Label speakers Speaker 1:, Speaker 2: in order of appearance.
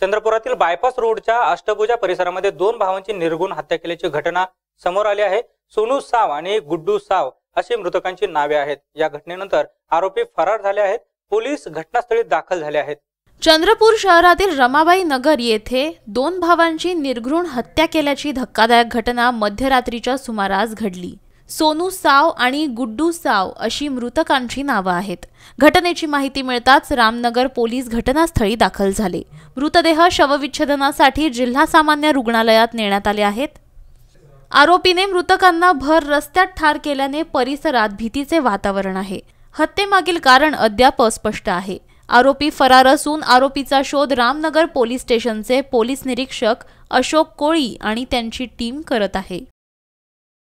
Speaker 1: चंद्रपुरातील bypass रोडच्या अष्टभुजा परिसरामध्ये दोन भावांची निर्गुण हत्या केल्याची घटना समोर आली आहे सोनू साव आणि गुड्डू साव अशी मृतकांची नावे आहेत या घटनेनंतर आरोपी फरार झाले आहेत पोलीस घटनास्थळी दाखल झाले आहेत
Speaker 2: चंद्रपूर शहरातील रमाबाई नगर येथे दोन भावांची निर्घृण हत्या केल्याची धक्कादायक घटना मध्यरात्रीच्या सुमारास घडली सोनू साव आणि गुड्डू साव अशी मृतकांची नावं आहेत घटनेची माहिती मिळताच रामनगर पोलीस घटनास्थळी दाखल झाले मृतदेह शवविच्छेदनासाठी जिल्हा सामान्य रुग्णालयात नेण्यात आले आहेत आरोपीने मृतकांना भर रस्त्यात ठार केल्याने परिसरात भीतीचे वातावरण आहे हत्येमागील कारण अद्याप अस्पष्ट आहे आरोपी फरार असून आरोपीचा शोध रामनगर पोलीस स्टेशनचे पोलीस निरीक्षक अशोक कोळी आणि त्यांची टीम करत आहे